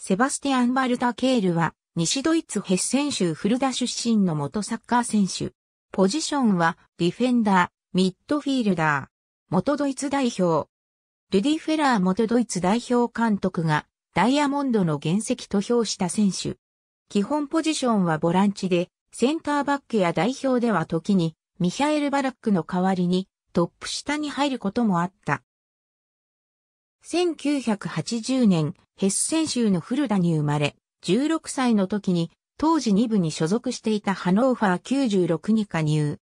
セバスティアン・バルタ・ケールは、西ドイツヘッセン州フルダ出身の元サッカー選手。ポジションは、ディフェンダー、ミッドフィールダー。元ドイツ代表。ルディ・フェラー元ドイツ代表監督が、ダイヤモンドの原石と評した選手。基本ポジションはボランチで、センターバックや代表では時に、ミハエル・バラックの代わりに、トップ下に入ることもあった。1980年、ヘッセン州のフルダに生まれ、16歳の時に、当時2部に所属していたハノーファー96に加入。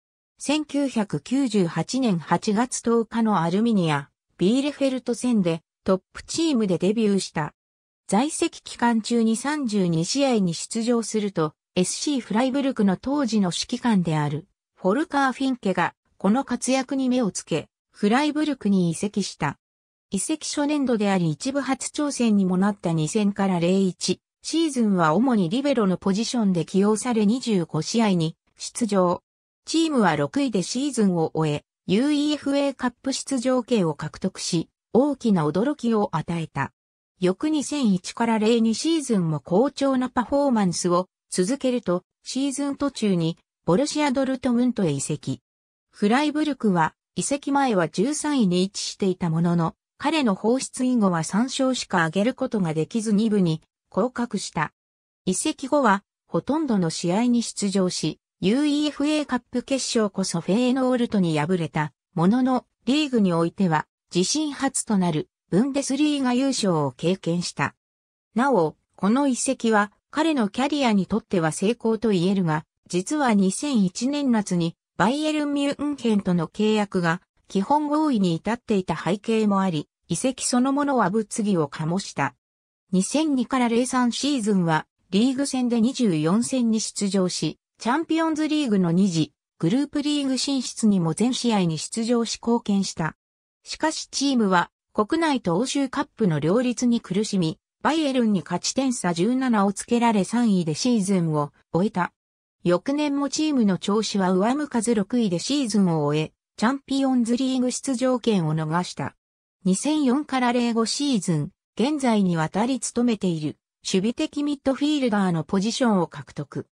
1998年8月10日のアルミニア、ビーレフェルト戦でトップチームでデビューした。在籍期間中に32試合に出場すると、SC フライブルクの当時の指揮官である、フォルカー・フィンケが、この活躍に目をつけ、フライブルクに移籍した。移籍初年度であり一部初挑戦にもなった2000から01シーズンは主にリベロのポジションで起用され25試合に出場。チームは6位でシーズンを終え、UEFA カップ出場権を獲得し、大きな驚きを与えた。翌2001から02シーズンも好調なパフォーマンスを続けると、シーズン途中にボルシア・ドルトムントへ移籍。フライブルクは移籍前は13位に位置していたものの、彼の放出以後は3勝しか挙げることができず2部に降格した。移籍後は、ほとんどの試合に出場し、UEFA カップ決勝こそフェーノールトに敗れた、ものの、リーグにおいては、自身初となる、ブンデスリーガ優勝を経験した。なお、この移籍は、彼のキャリアにとっては成功と言えるが、実は2001年夏に、バイエルン・ミュンヘンとの契約が基本合意に至っていた背景もあり、遺跡そのものは物議を醸した。2002から03シーズンは、リーグ戦で24戦に出場し、チャンピオンズリーグの2次、グループリーグ進出にも全試合に出場し貢献した。しかしチームは、国内と欧州カップの両立に苦しみ、バイエルンに勝ち点差17をつけられ3位でシーズンを終えた。翌年もチームの調子は上向かず6位でシーズンを終え、チャンピオンズリーグ出場権を逃した。2004から05シーズン、現在にわたり務めている、守備的ミッドフィールダーのポジションを獲得。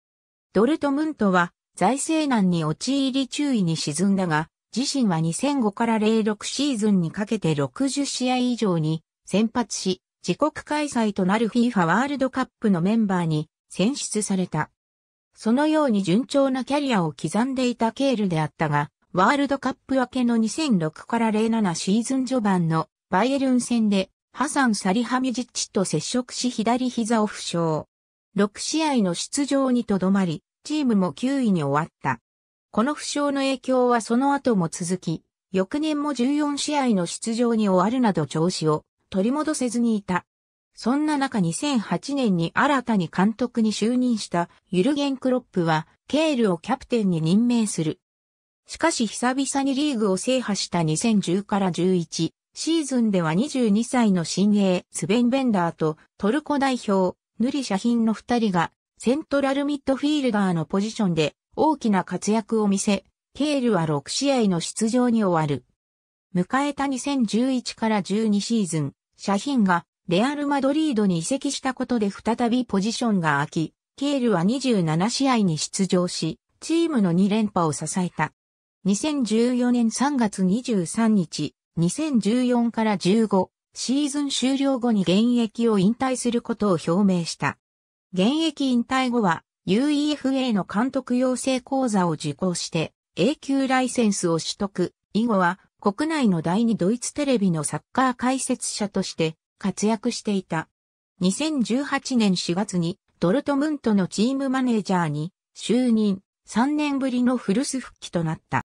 ドルトムントは、財政難に陥り注意に沈んだが、自身は2005から06シーズンにかけて60試合以上に先発し、自国開催となる FIFA ワールドカップのメンバーに選出された。そのように順調なキャリアを刻んでいたケールであったが、ワールドカップ明けの2006から07シーズン序盤のバイエルン戦でハサン・サリハミジッチと接触し左膝を負傷。6試合の出場にとどまり、チームも9位に終わった。この負傷の影響はその後も続き、翌年も14試合の出場に終わるなど調子を取り戻せずにいた。そんな中2008年に新たに監督に就任したユルゲン・クロップは、ケールをキャプテンに任命する。しかし久々にリーグを制覇した2010から11シーズンでは22歳の新鋭スベン・ベンダーとトルコ代表ヌリ・シャヒンの2人がセントラルミッドフィールダーのポジションで大きな活躍を見せ、ケールは6試合の出場に終わる。迎えた2011から12シーズン、シャヒンがレアル・マドリードに移籍したことで再びポジションが空き、ケールは27試合に出場し、チームの2連覇を支えた。2014年3月23日、2014から15シーズン終了後に現役を引退することを表明した。現役引退後は UEFA の監督養成講座を受講して永久ライセンスを取得。以後は国内の第二ドイツテレビのサッカー解説者として活躍していた。2018年4月にドルトムントのチームマネージャーに就任3年ぶりのフルス復帰となった。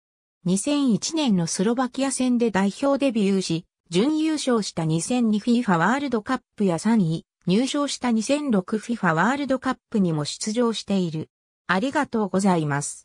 2001年のスロバキア戦で代表デビューし、準優勝した 2002FIFA ワールドカップや3位、入賞した 2006FIFA ワールドカップにも出場している。ありがとうございます。